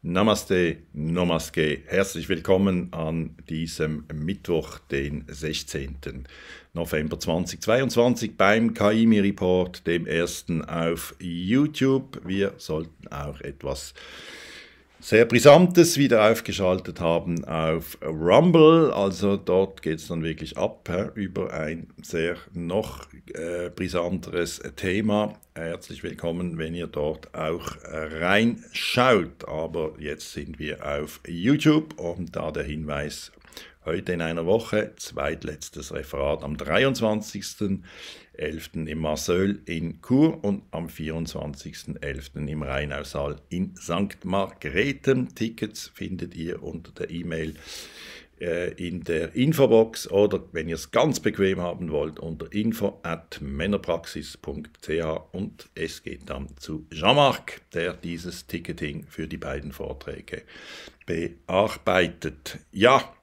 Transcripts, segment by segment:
Namaste, Namaste. Herzlich willkommen an diesem Mittwoch, den 16. November 2022 beim Kaimi Report, dem ersten auf YouTube. Wir sollten auch etwas sehr Brisantes wieder aufgeschaltet haben auf Rumble. Also dort geht es dann wirklich ab he, über ein sehr noch äh, brisanteres Thema. Herzlich willkommen, wenn ihr dort auch äh, reinschaut. Aber jetzt sind wir auf YouTube und da der Hinweis heute in einer Woche, zweitletztes Referat am 23.11. im Marseille in Chur und am 24.11. im Rheinausaal in St. Margrethen. Tickets findet ihr unter der E-Mail äh, in der Infobox oder wenn ihr es ganz bequem haben wollt unter info at männerpraxis.ch und es geht dann zu Jean-Marc, der dieses Ticketing für die beiden Vorträge bearbeitet. Ja,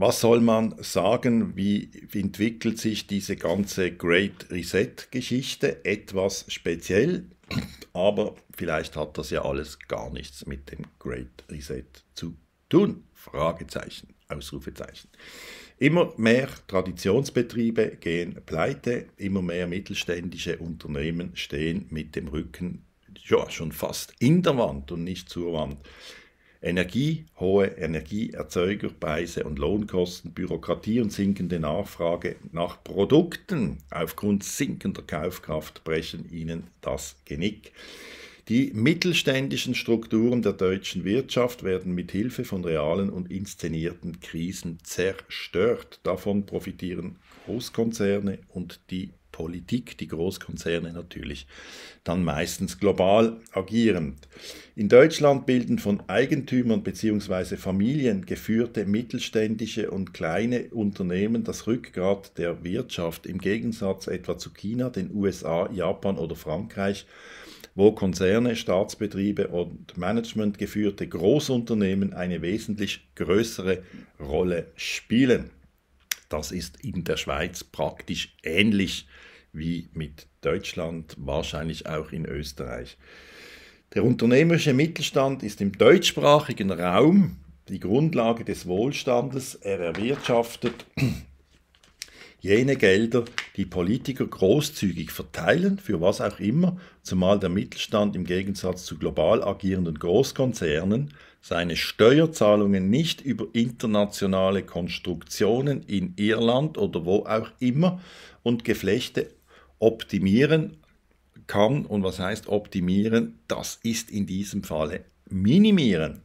was soll man sagen, wie entwickelt sich diese ganze Great Reset-Geschichte? Etwas speziell, aber vielleicht hat das ja alles gar nichts mit dem Great Reset zu tun. Fragezeichen, Ausrufezeichen. Immer mehr Traditionsbetriebe gehen pleite, immer mehr mittelständische Unternehmen stehen mit dem Rücken ja, schon fast in der Wand und nicht zur Wand. Energie, hohe Energieerzeuger, Preise und Lohnkosten, Bürokratie und sinkende Nachfrage nach Produkten aufgrund sinkender Kaufkraft brechen ihnen das Genick. Die mittelständischen Strukturen der deutschen Wirtschaft werden mit Hilfe von realen und inszenierten Krisen zerstört. Davon profitieren Großkonzerne und die Politik, die Großkonzerne natürlich, dann meistens global agierend. In Deutschland bilden von Eigentümern bzw. Familien geführte mittelständische und kleine Unternehmen das Rückgrat der Wirtschaft im Gegensatz etwa zu China, den USA, Japan oder Frankreich, wo Konzerne, Staatsbetriebe und managementgeführte Großunternehmen eine wesentlich größere Rolle spielen. Das ist in der Schweiz praktisch ähnlich wie mit Deutschland, wahrscheinlich auch in Österreich. Der unternehmerische Mittelstand ist im deutschsprachigen Raum die Grundlage des Wohlstandes. Er erwirtschaftet jene Gelder, die Politiker großzügig verteilen, für was auch immer, zumal der Mittelstand im Gegensatz zu global agierenden Großkonzernen seine Steuerzahlungen nicht über internationale Konstruktionen in Irland oder wo auch immer und Geflechte optimieren kann. Und was heißt optimieren? Das ist in diesem Falle minimieren.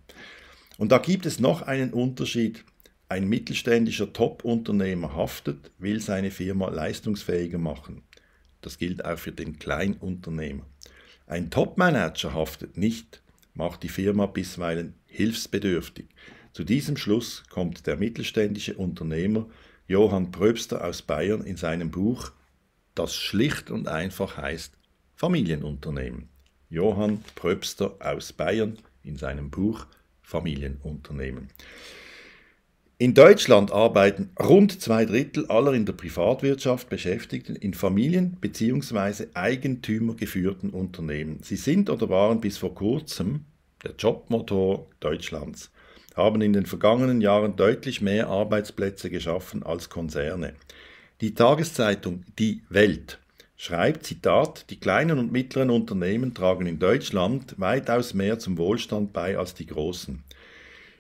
Und da gibt es noch einen Unterschied. Ein mittelständischer Top-Unternehmer haftet, will seine Firma leistungsfähiger machen. Das gilt auch für den Kleinunternehmer. Ein Top-Manager haftet nicht, macht die Firma bisweilen hilfsbedürftig. Zu diesem Schluss kommt der mittelständische Unternehmer Johann Pröbster aus Bayern in seinem Buch das schlicht und einfach heißt Familienunternehmen. Johann Pröpster aus Bayern in seinem Buch Familienunternehmen. In Deutschland arbeiten rund zwei Drittel aller in der Privatwirtschaft Beschäftigten in Familien- bzw. eigentümergeführten Unternehmen. Sie sind oder waren bis vor kurzem der Jobmotor Deutschlands, haben in den vergangenen Jahren deutlich mehr Arbeitsplätze geschaffen als Konzerne. Die Tageszeitung Die Welt schreibt, Zitat, die kleinen und mittleren Unternehmen tragen in Deutschland weitaus mehr zum Wohlstand bei als die großen.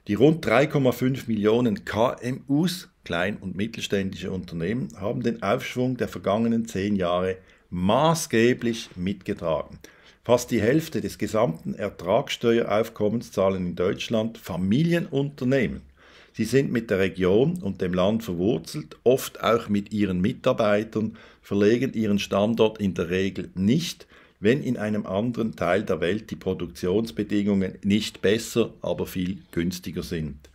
Die rund 3,5 Millionen KMUs, klein- und mittelständische Unternehmen, haben den Aufschwung der vergangenen zehn Jahre maßgeblich mitgetragen. Fast die Hälfte des gesamten Ertragssteueraufkommens zahlen in Deutschland Familienunternehmen. Sie sind mit der Region und dem Land verwurzelt, oft auch mit ihren Mitarbeitern, verlegen ihren Standort in der Regel nicht, wenn in einem anderen Teil der Welt die Produktionsbedingungen nicht besser, aber viel günstiger sind.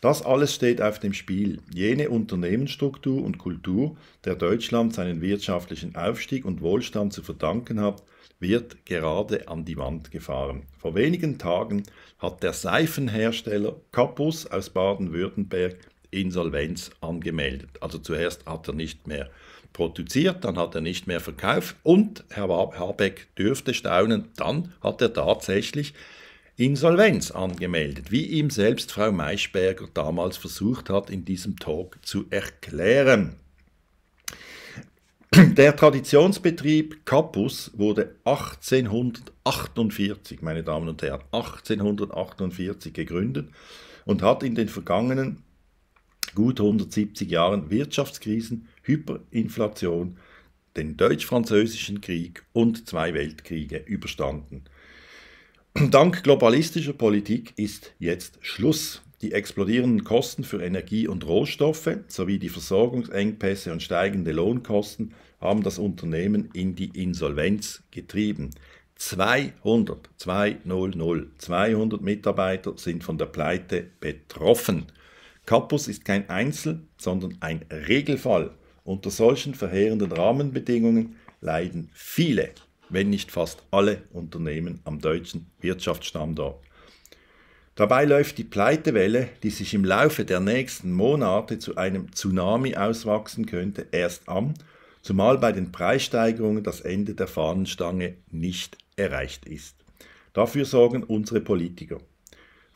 Das alles steht auf dem Spiel, jene Unternehmensstruktur und Kultur, der Deutschland seinen wirtschaftlichen Aufstieg und Wohlstand zu verdanken hat, wird gerade an die Wand gefahren. Vor wenigen Tagen hat der Seifenhersteller Capus aus Baden-Württemberg Insolvenz angemeldet. Also zuerst hat er nicht mehr produziert, dann hat er nicht mehr verkauft und Herr Habeck dürfte staunen, dann hat er tatsächlich Insolvenz angemeldet, wie ihm selbst Frau Maischberger damals versucht hat, in diesem Talk zu erklären. Der Traditionsbetrieb Capus wurde 1848, meine Damen und Herren, 1848 gegründet und hat in den vergangenen gut 170 Jahren Wirtschaftskrisen, Hyperinflation, den Deutsch-Französischen Krieg und zwei Weltkriege überstanden. Dank globalistischer Politik ist jetzt Schluss. Die explodierenden Kosten für Energie und Rohstoffe sowie die Versorgungsengpässe und steigende Lohnkosten haben das Unternehmen in die Insolvenz getrieben. 200, 200, 200 Mitarbeiter sind von der Pleite betroffen. Kappus ist kein Einzel, sondern ein Regelfall. Unter solchen verheerenden Rahmenbedingungen leiden viele wenn nicht fast alle Unternehmen am deutschen Wirtschaftsstandort. Dabei läuft die Pleitewelle, die sich im Laufe der nächsten Monate zu einem Tsunami auswachsen könnte, erst an, zumal bei den Preissteigerungen das Ende der Fahnenstange nicht erreicht ist. Dafür sorgen unsere Politiker.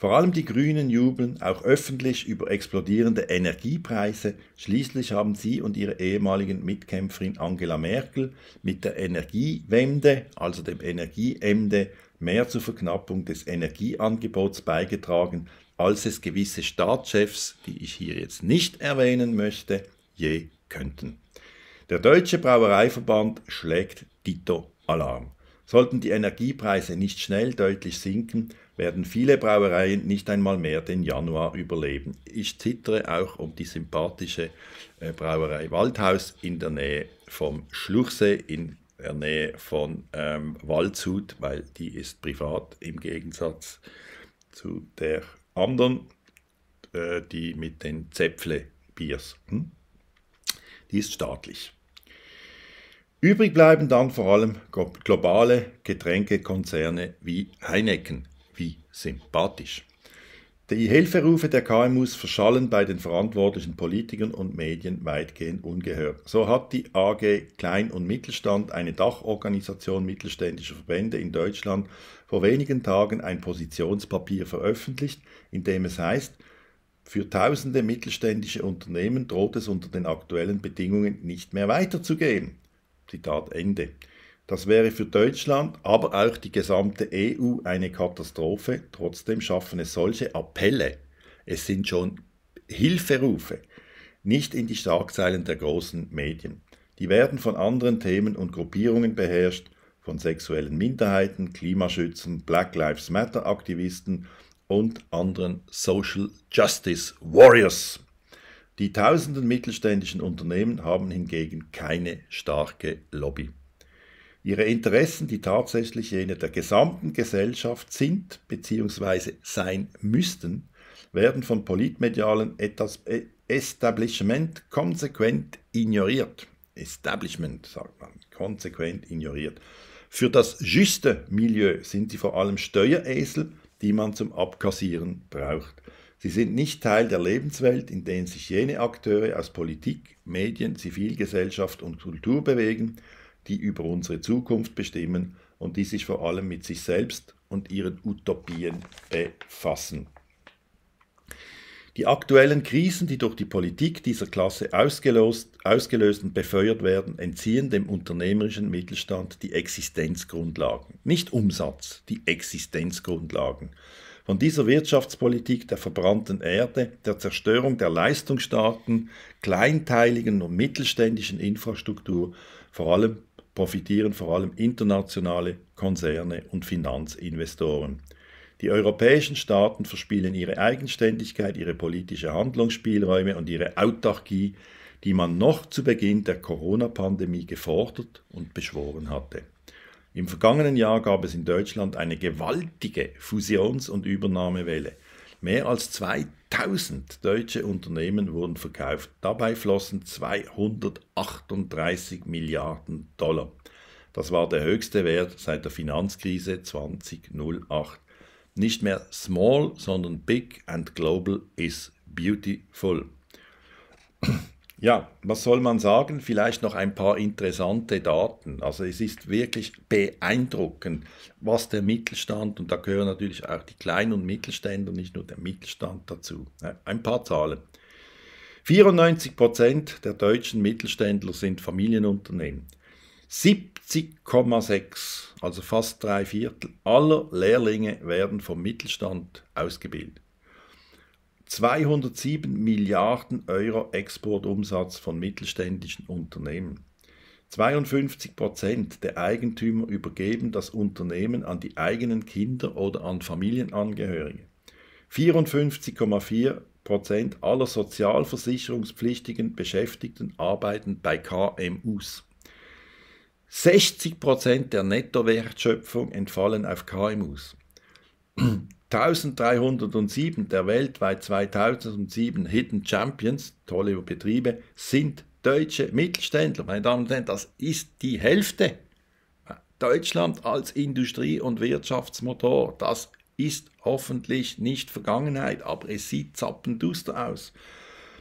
Vor allem die Grünen jubeln auch öffentlich über explodierende Energiepreise. Schließlich haben sie und ihre ehemaligen Mitkämpferin Angela Merkel mit der Energiewende, also dem Energieende, mehr zur Verknappung des Energieangebots beigetragen, als es gewisse Staatschefs, die ich hier jetzt nicht erwähnen möchte, je könnten. Der Deutsche Brauereiverband schlägt Tito Alarm. Sollten die Energiepreise nicht schnell deutlich sinken, werden viele Brauereien nicht einmal mehr den Januar überleben. Ich zittere auch um die sympathische äh, Brauerei Waldhaus in der Nähe vom Schluchsee, in der Nähe von ähm, Waldshut, weil die ist privat im Gegensatz zu der anderen, äh, die mit den Zäpfle-Biers. Hm? Die ist staatlich. Übrig bleiben dann vor allem globale Getränkekonzerne wie Heineken. Wie sympathisch. Die Hilferufe der KMUs verschallen bei den verantwortlichen Politikern und Medien weitgehend ungehört. So hat die AG Klein- und Mittelstand, eine Dachorganisation mittelständischer Verbände in Deutschland, vor wenigen Tagen ein Positionspapier veröffentlicht, in dem es heißt, für tausende mittelständische Unternehmen droht es unter den aktuellen Bedingungen nicht mehr weiterzugehen. Zitat Ende. Das wäre für Deutschland, aber auch die gesamte EU eine Katastrophe. Trotzdem schaffen es solche Appelle. Es sind schon Hilferufe, nicht in die Schlagzeilen der großen Medien. Die werden von anderen Themen und Gruppierungen beherrscht, von sexuellen Minderheiten, Klimaschützen, Black Lives Matter Aktivisten und anderen Social Justice Warriors. Die tausenden mittelständischen Unternehmen haben hingegen keine starke Lobby. Ihre Interessen, die tatsächlich jene der gesamten Gesellschaft sind bzw. sein müssten, werden von politmedialen Etas äh, Establishment konsequent ignoriert. Establishment, sagt man, konsequent ignoriert. Für das juste Milieu sind sie vor allem Steueresel, die man zum Abkassieren braucht. Sie sind nicht Teil der Lebenswelt, in denen sich jene Akteure aus Politik, Medien, Zivilgesellschaft und Kultur bewegen, die über unsere Zukunft bestimmen und die sich vor allem mit sich selbst und ihren Utopien befassen. Die aktuellen Krisen, die durch die Politik dieser Klasse ausgelöst, ausgelöst und befeuert werden, entziehen dem unternehmerischen Mittelstand die Existenzgrundlagen. Nicht Umsatz, die Existenzgrundlagen. Von dieser Wirtschaftspolitik der verbrannten Erde, der Zerstörung der leistungsstarken, kleinteiligen und mittelständischen Infrastruktur vor allem profitieren vor allem internationale Konzerne und Finanzinvestoren. Die europäischen Staaten verspielen ihre Eigenständigkeit, ihre politische Handlungsspielräume und ihre Autarkie, die man noch zu Beginn der Corona-Pandemie gefordert und beschworen hatte. Im vergangenen Jahr gab es in Deutschland eine gewaltige Fusions- und Übernahmewelle. Mehr als 2000 deutsche Unternehmen wurden verkauft. Dabei flossen 238 Milliarden Dollar. Das war der höchste Wert seit der Finanzkrise 2008. Nicht mehr small, sondern big and global is beautiful. Ja, was soll man sagen? Vielleicht noch ein paar interessante Daten. Also es ist wirklich beeindruckend, was der Mittelstand, und da gehören natürlich auch die Klein- und Mittelständler, nicht nur der Mittelstand dazu. Ein paar Zahlen. 94% Prozent der deutschen Mittelständler sind Familienunternehmen. 70,6, also fast drei Viertel aller Lehrlinge werden vom Mittelstand ausgebildet. 207 Milliarden Euro Exportumsatz von mittelständischen Unternehmen. 52 Prozent der Eigentümer übergeben das Unternehmen an die eigenen Kinder oder an Familienangehörige. 54,4 Prozent aller sozialversicherungspflichtigen Beschäftigten arbeiten bei KMUs. 60 Prozent der Nettowertschöpfung entfallen auf KMUs. 1307 der weltweit 2007 Hidden Champions, tolle Betriebe, sind deutsche Mittelständler. Meine Damen und Herren, das ist die Hälfte. Deutschland als Industrie- und Wirtschaftsmotor, das ist hoffentlich nicht Vergangenheit, aber es sieht zappenduster aus.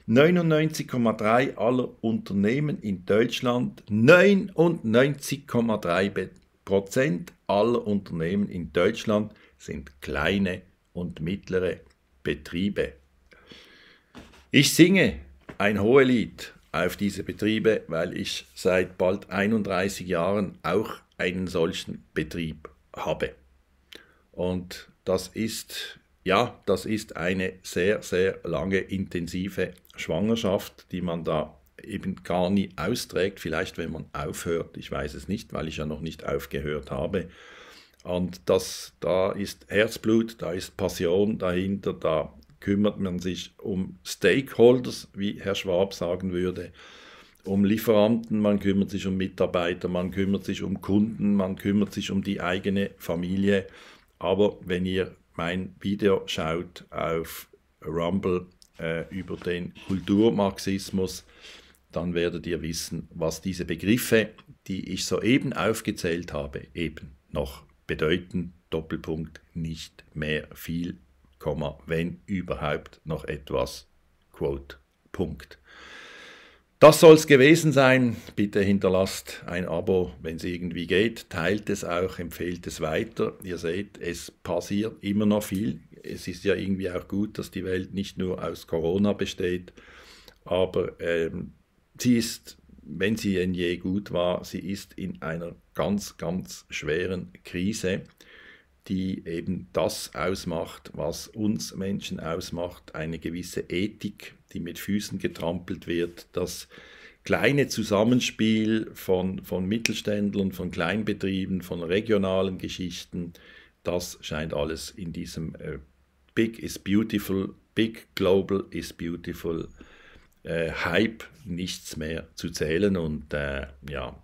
99,3 aller Unternehmen in Deutschland, 99,3 Prozent aller Unternehmen in Deutschland sind kleine und mittlere Betriebe. Ich singe ein hohes Lied auf diese Betriebe, weil ich seit bald 31 Jahren auch einen solchen Betrieb habe. Und das ist, ja, das ist eine sehr, sehr lange intensive Schwangerschaft, die man da eben gar nie austrägt. Vielleicht, wenn man aufhört, ich weiß es nicht, weil ich ja noch nicht aufgehört habe. Und das, da ist Herzblut, da ist Passion dahinter, da kümmert man sich um Stakeholders, wie Herr Schwab sagen würde, um Lieferanten, man kümmert sich um Mitarbeiter, man kümmert sich um Kunden, man kümmert sich um die eigene Familie. Aber wenn ihr mein Video schaut auf Rumble äh, über den Kulturmarxismus, dann werdet ihr wissen, was diese Begriffe, die ich soeben aufgezählt habe, eben noch bedeuten Doppelpunkt nicht mehr viel, Komma, wenn überhaupt noch etwas, Quote, Punkt. Das soll's gewesen sein. Bitte hinterlasst ein Abo, wenn es irgendwie geht. Teilt es auch, empfehlt es weiter. Ihr seht, es passiert immer noch viel. Es ist ja irgendwie auch gut, dass die Welt nicht nur aus Corona besteht, aber ähm, sie ist, wenn sie denn je gut war, sie ist in einer ganz, ganz schweren Krise, die eben das ausmacht, was uns Menschen ausmacht, eine gewisse Ethik, die mit Füßen getrampelt wird, das kleine Zusammenspiel von, von Mittelständlern, von Kleinbetrieben, von regionalen Geschichten, das scheint alles in diesem äh, Big is Beautiful, Big Global is Beautiful äh, Hype nichts mehr zu zählen und äh, ja,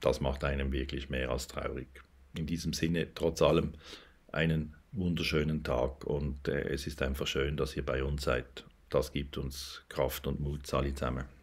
das macht einem wirklich mehr als traurig. In diesem Sinne, trotz allem, einen wunderschönen Tag und äh, es ist einfach schön, dass ihr bei uns seid. Das gibt uns Kraft und Mut, alle zusammen.